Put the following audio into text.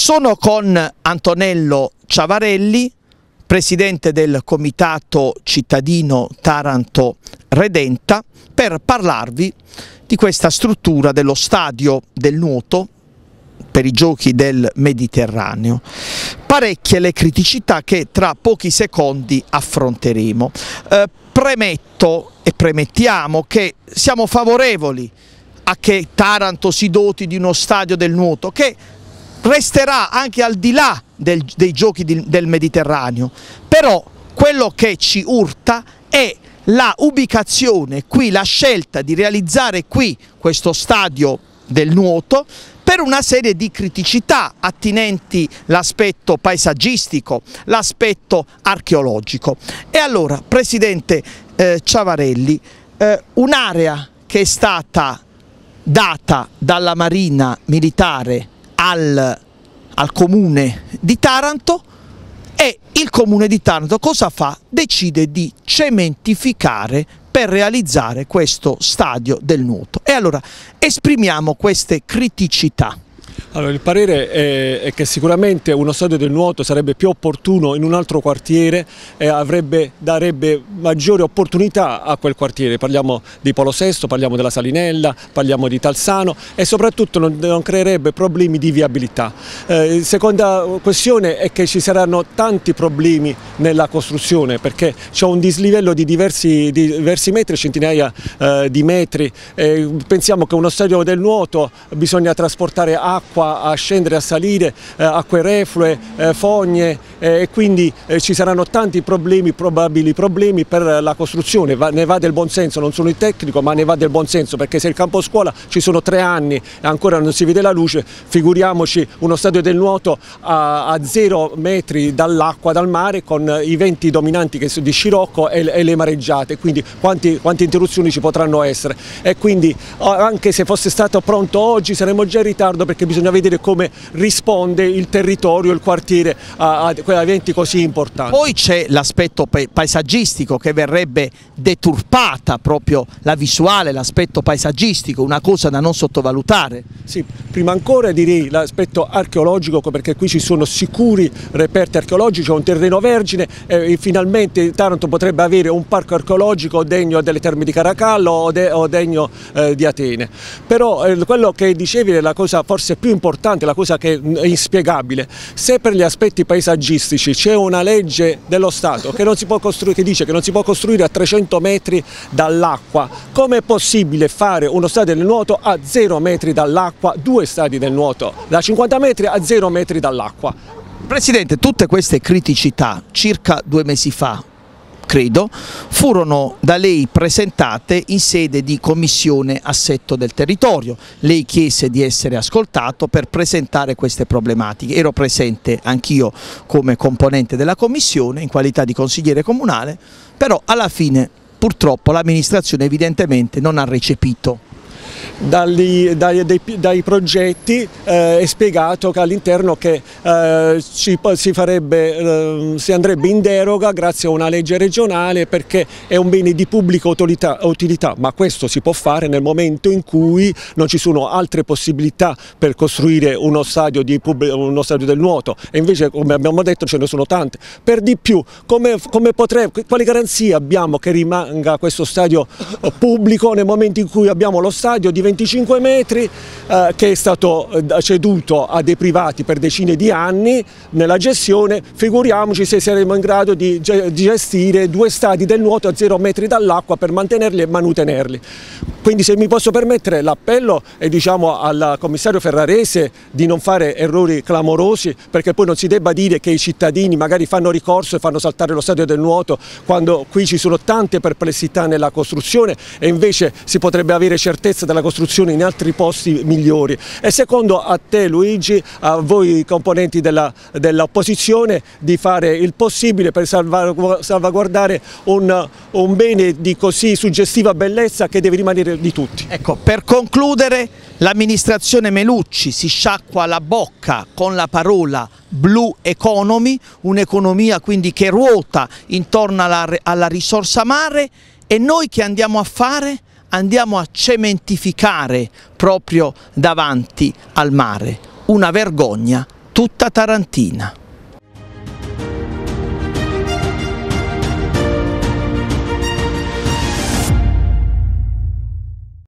Sono con Antonello Ciavarelli, presidente del comitato cittadino Taranto Redenta, per parlarvi di questa struttura dello stadio del nuoto per i giochi del Mediterraneo. Parecchie le criticità che tra pochi secondi affronteremo. Eh, premetto e premettiamo che siamo favorevoli a che Taranto si doti di uno stadio del nuoto che resterà anche al di là del, dei giochi di, del Mediterraneo, però quello che ci urta è la ubicazione qui, la scelta di realizzare qui questo stadio del nuoto per una serie di criticità attinenti l'aspetto paesaggistico, l'aspetto archeologico. E allora, Presidente eh, Ciavarelli, eh, un'area che è stata data dalla Marina Militare al, al comune di Taranto e il comune di Taranto cosa fa? Decide di cementificare per realizzare questo stadio del nuoto. E allora esprimiamo queste criticità. Allora, il parere è, è, che sicuramente uno stadio del nuoto sarebbe più opportuno in un altro quartiere e avrebbe, darebbe maggiore opportunità a quel quartiere. Parliamo di Polo Sesto, parliamo della Salinella, parliamo di Talsano e soprattutto non, non creerebbe problemi di viabilità. Eh, seconda questione è che ci saranno tanti problemi nella costruzione perché c'è un dislivello di diversi, di diversi metri, centinaia eh, di metri. Eh, pensiamo che uno stadio del nuoto bisogna trasportare acqua acqua a scendere, a salire, eh, acque reflue, eh, fogne eh, e quindi ci saranno tanti problemi, probabili problemi per la costruzione, ne va del buon senso, non sono il tecnico ma ne va del buon senso perché se il campo scuola ci sono tre anni e ancora non si vede la luce, figuriamoci uno stadio del nuoto a, a zero metri dall'acqua, dal mare con i venti dominanti che sono di scirocco e, e le mareggiate, quindi quanti, quante interruzioni ci potranno essere e quindi anche se fosse stato pronto oggi saremmo già in ritardo perché bisogna bisogna vedere come risponde il territorio, il quartiere a, a eventi così importanti. Poi c'è l'aspetto paesaggistico che verrebbe deturpata proprio la visuale, l'aspetto paesaggistico, una cosa da non sottovalutare. Sì, prima ancora direi l'aspetto archeologico perché qui ci sono sicuri reperti archeologici, è un terreno vergine eh, e finalmente Taranto potrebbe avere un parco archeologico degno delle terme di Caracallo o, de, o degno eh, di Atene. Però eh, quello che dicevi è la cosa forse più importante importante, la cosa che è inspiegabile, se per gli aspetti paesaggistici c'è una legge dello Stato che, che dice che non si può costruire a 300 metri dall'acqua, come è possibile fare uno stadio del nuoto a 0 metri dall'acqua, due stadi del nuoto, da 50 metri a 0 metri dall'acqua? Presidente, tutte queste criticità circa due mesi fa credo, furono da lei presentate in sede di Commissione Assetto del Territorio. Lei chiese di essere ascoltato per presentare queste problematiche. Ero presente anch'io come componente della Commissione in qualità di consigliere comunale, però alla fine purtroppo l'amministrazione evidentemente non ha recepito dagli, dai, dai, dai, progetti eh, è spiegato che all'interno che eh, ci, si, farebbe, eh, si, andrebbe in deroga grazie a una legge regionale perché è un bene di pubblica utilità, utilità, ma questo si può fare nel momento in cui non ci sono altre possibilità per costruire uno stadio, di, uno stadio del nuoto e invece come abbiamo detto ce ne sono tante. Per di più, come, come potre, quale garanzia abbiamo che rimanga questo stadio pubblico nel momento in cui abbiamo lo stadio stadio di 25 metri eh, che è stato eh, ceduto a dei privati per decine di anni nella gestione, figuriamoci se saremo in grado di gestire due stadi del nuoto a 0 metri dall'acqua per mantenerli e manutenerli. Quindi se mi posso permettere l'appello è diciamo, al commissario Ferrarese di non fare errori clamorosi perché poi non si debba dire che i cittadini magari fanno ricorso e fanno saltare lo stadio del nuoto quando qui ci sono tante perplessità nella costruzione e invece si potrebbe avere certezza della la costruzione in altri posti migliori. E secondo a te Luigi, a voi componenti dell'opposizione, dell di fare il possibile per salvaguardare un, un bene di così suggestiva bellezza che deve rimanere di tutti. Ecco, per concludere l'amministrazione Melucci si sciacqua la bocca con la parola blue economy, un'economia quindi che ruota intorno alla, alla risorsa mare e noi che andiamo a fare? andiamo a cementificare proprio davanti al mare. Una vergogna tutta tarantina.